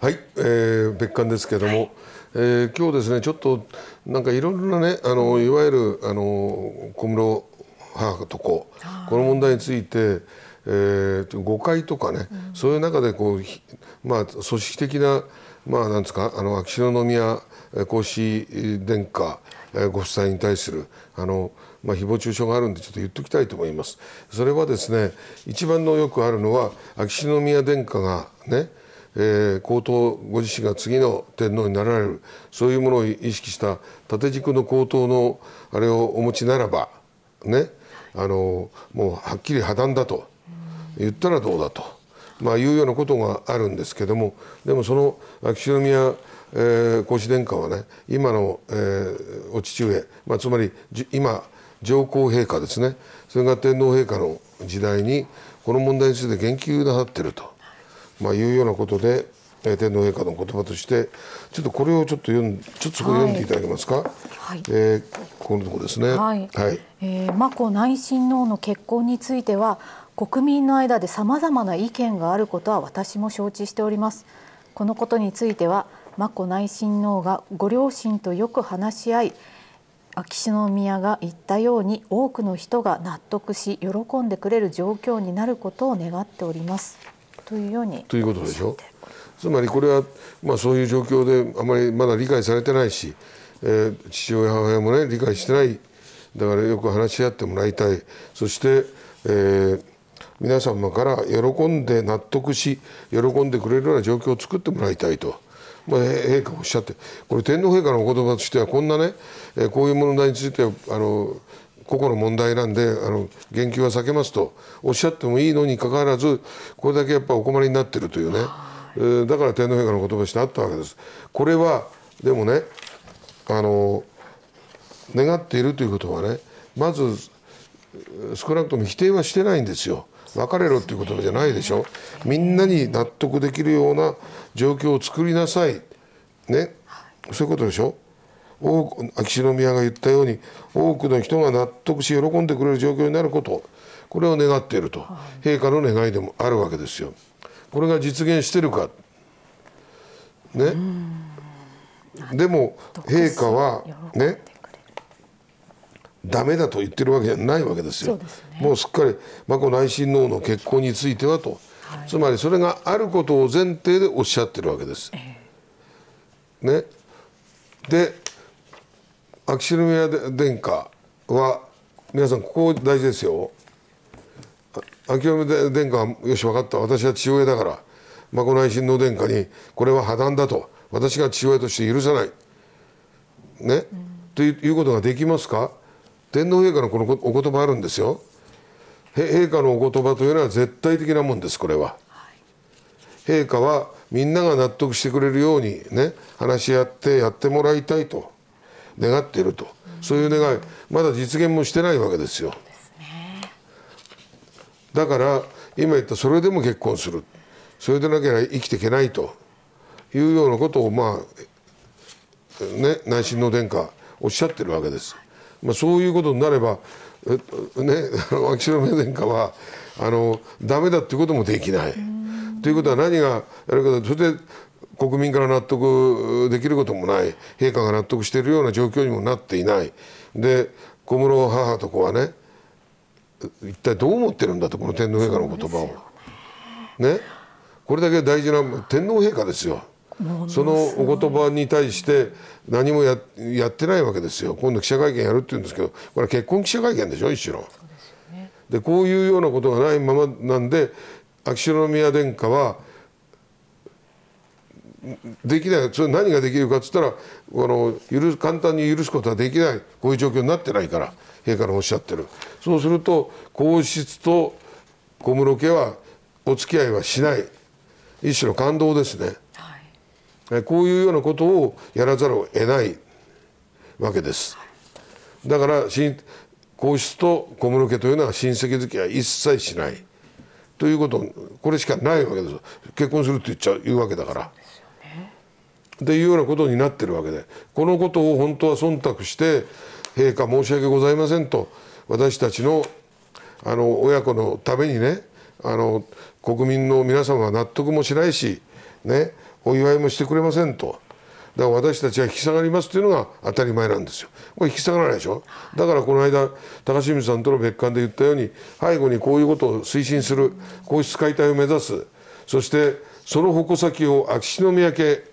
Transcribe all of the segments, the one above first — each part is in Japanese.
はい、えー、別館ですけれども、はい、えー、今日ですねちょっとなんかいろいろなねあのいわゆるあの小室母と子この問題について、えー、誤解とかね、うん、そういう中でこうまあ組織的なまあなんですかあの秋篠宮皇嗣殿下ご夫妻に対するあのまあ、誹謗中傷があるんでちょっと言っておきたいと思います。それはですね一番のよくあるのは秋篠宮殿下がねえー、皇統ご自身が次の天皇になられるそういうものを意識した縦軸の皇統のあれをお持ちならばねあのもうはっきり破談だと言ったらどうだと、まあ、いうようなことがあるんですけどもでもその秋篠宮えー、子殿下はね今の、えー、お父上、まあ、つまり今上皇陛下ですねそれが天皇陛下の時代にこの問題について言及なさってると。まあ、いうようなことで、えー、天皇陛下の言葉としてちょっとこれをちょっと読んちょっとそこ読んでいただけますか、はい、えー、このとこですね。はい、はい、えー、眞子内親王の結婚については国民の間でさまざまな意見があることは私も承知しております。このことについては眞子内親王がご両親とよく話し合い秋篠宮が言ったように多くの人が納得し喜んでくれる状況になることを願っております。というようにということでしょつまりこれは、まあ、そういう状況であまりまだ理解されてないし、えー、父親母親もね理解してないだからよく話し合ってもらいたいそして、えー、皆様から喜んで納得し喜んでくれるような状況を作ってもらいたいと。まあ、陛下おっしゃってこれ天皇陛下のお言葉としてはこんなねこういう問題についてあの個々の問題なんであの言及は避けますとおっしゃってもいいのにかかわらずこれだけやっぱお困りになってるというね、えー、だから天皇陛下の言葉としてあったわけです。これはでもねあの願っているということはねまず少なくとも否定はしてないんですよ。別れろっていう言葉じゃないでしょみんなに納得できるような状況を作りなさいねそういうことでしょ秋篠宮が言ったように多くの人が納得し喜んでくれる状況になることこれを願っていると陛下の願いでもあるわけですよ。これが実現してるかねでも陛下はねダメだと言ってるわけじゃないわけですよ。うすね、もうすっかり眞子内親王の結婚についてはと、はい、つまりそれがあることを前提でおっしゃってるわけです。えー、ね、で秋篠宮殿下は皆さんここ大事ですよ秋篠宮殿下はよし分かった私は父親だから眞子内親王殿下にこれは破談だと私が父親として許さないね、うん、ということができますか天皇陛下のこのお言葉あるんですよ陛下のお言葉というのは絶対的なもんですこれは、はい、陛下はみんなが納得してくれるようにね話し合ってやってもらいたいと願っていると、そういう願いまだ実現もしてないわけですよ。だから今言ったそれでも結婚するそれでなければ生きていけないというようなことをまあね内親王殿下おっしゃってるわけです。まあ、そういうことになればね、秋篠宮殿下はあのダメだっていうこともできない。ということは何があるかそれで国民から納得できることもない陛下が納得しているような状況にもなっていないで小室母と子はね一体どう思ってるんだとこの天皇陛下の言葉を。ねこれだけ大事な天皇陛下ですよ。そのお言葉に対して何もやってないわけですよ今度記者会見やるって言うんですけどこれ結婚記者会見でしょ一種の。でこういうようなことがないままなんで秋篠宮殿下はできないそれ何ができるかっつったらこの許簡単に許すことはできないこういう状況になってないから陛下のおっしゃってるそうすると皇室と小室家はお付き合いはしない一種の感動ですね、はい、こういうようなことをやらざるを得ないわけです。だから皇室と小室家というのは親戚付き合い一切しないということこれしかないわけです結婚するって言っちゃう言うわけだからっていうようなことになってるわけでこのことを本当は忖度して陛下申し訳ございませんと私たちのあの親子のためにねあの国民の皆様は納得もしないし、ね、お祝いもしてくれませんと。だから私たちは引き下がりますというのが当たり前なんですよ。これ引き下がらないでしょ。だからこの間高清水さんとの別館で言ったように背後にこういうことを推進する皇室解体を目指すそしてその矛先を秋篠宮家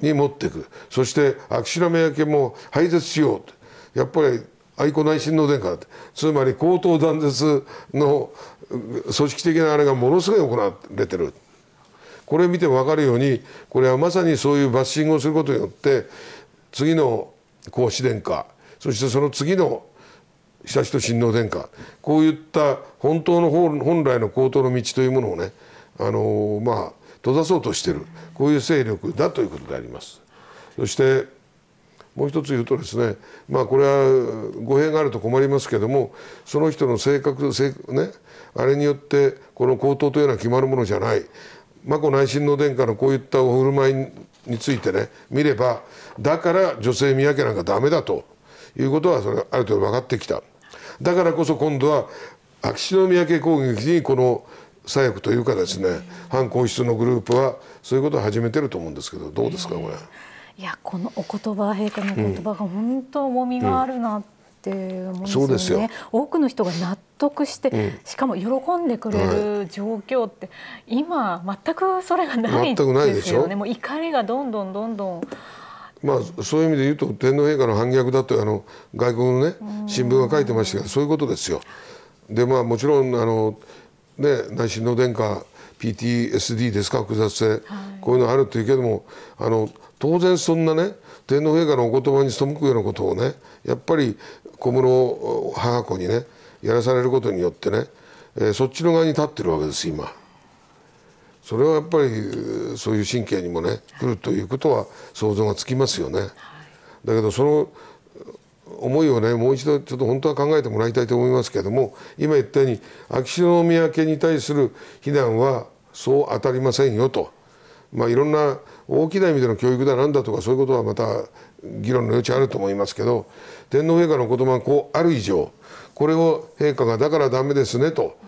に持っていくそして秋篠宮家も廃絶しようとやっぱり愛子内親王殿下ってつまり高等断絶の組織的なあれがものすごい行われてるこれ見て分かるようにこれはまさにそういうバッシングをすることによって次の皇嗣殿下そしてその次の悠仁親王殿下こういった本当の本来の高等の道というものをねあのまあ閉ざそうとしているこういう勢力だということであります。そしてもう一つ言うとですね、まあ、これは語弊があると困りますけどもその人の性格性、ね、あれによってこの高等というのは決まるものじゃない眞子内親王殿下のこういったお振る舞いについてね見ればだから女性宮家なんか駄目だということはそれある程度分かってきただからこそ今度は秋篠宮家攻撃にこの左翼というかですね、反皇室のグループはそういうことを始めてると思うんですけどどうですかこれ。いやこのお言葉陛下の言葉が本当重みがあるなって思うんですよね、うんうん、多くの人が納得して、うん、しかも喜んでくれる状況って、今全くそれがないですよねもう怒りがどんどんどんどん。まあ、そういう意味で言うと天皇陛下の反逆だとあの外国の、ね、新聞が書いてましたけどそういうことですよ。でまあもちろんあのね、内心の殿下 PTSD ですか複雑性、はい、こういうのあるというけどもあの当然そんなね天皇陛下のお言葉に背くようなことをねやっぱり小室母子にねやらされることによってね、えー、そっちの側に立ってるわけです今。それはやっぱりそういう神経にもね来るということは想像がつきますよね。だけどその思いをねもう一度ちょっと本当は考えてもらいたいと思いますけれども今言ったように秋篠宮家に対する非難はそう当たりませんよと、まあ、いろんな大きな意味での教育だなんだとかそういうことはまた議論の余地あると思いますけど天皇陛下の言葉がこうある以上これを陛下がだからダメですねと。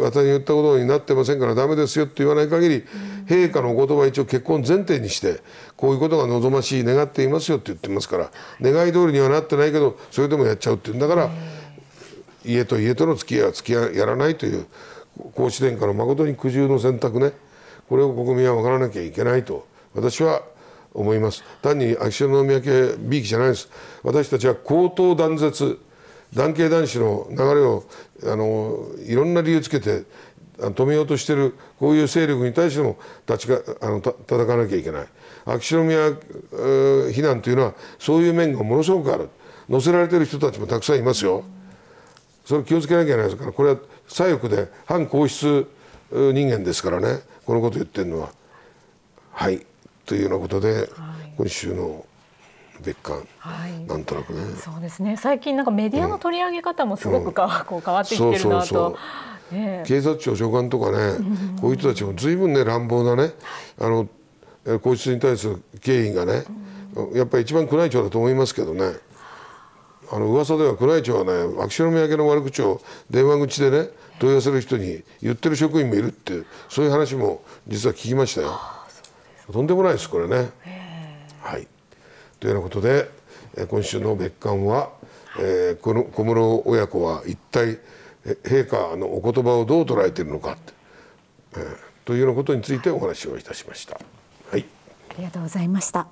私に言ったことになってませんからダメですよって言わない限り、陛下のお言葉は一応結婚前提にしてこういうことが望ましい願っていますよって言ってますから願い通りにはなってないけどそれでもやっちゃうっていうんだから家と家との付き合いは付き合いやらないという皇子殿下の誠に苦渋の選択ねこれを国民は分からなきゃいけないと私は思います単に秋篠宮家びいきじゃないです私たちは口頭断絶男系男子の流れをあのいろんな理由つけて止めようとしているこういう勢力に対しても立ちかあのた戦わなきゃいけない秋篠宮避難というのはそういう面がものすごくある乗せられている人たちもたくさんいますよそれ気をつけなきゃいけないですからこれは左翼で反皇室人間ですからねこのこと言ってるのははいというようなことで、今週の別館、はい、なんとなくねそうですね最近なんかメディアの取り上げ方もすごくか、うん、こう変わってきてるなと。警察庁長官とかね、こういう人たちもずいぶんね乱暴なねあの皇室に対する敬意がね、やっぱり一番宮内庁だと思いますけどねあの噂では宮内庁はね秋篠宮家の悪口を電話口でね問い合わせる人に言ってる職員もいるってそういう話も実は聞きましたよ。とんでもないですこれね。はいというようなことで今週の別館は、えー、この小室親子は一体陛下のお言葉をどう捉えているのか、えー、というようなことについてお話をいたしました。はい、ありがとうございました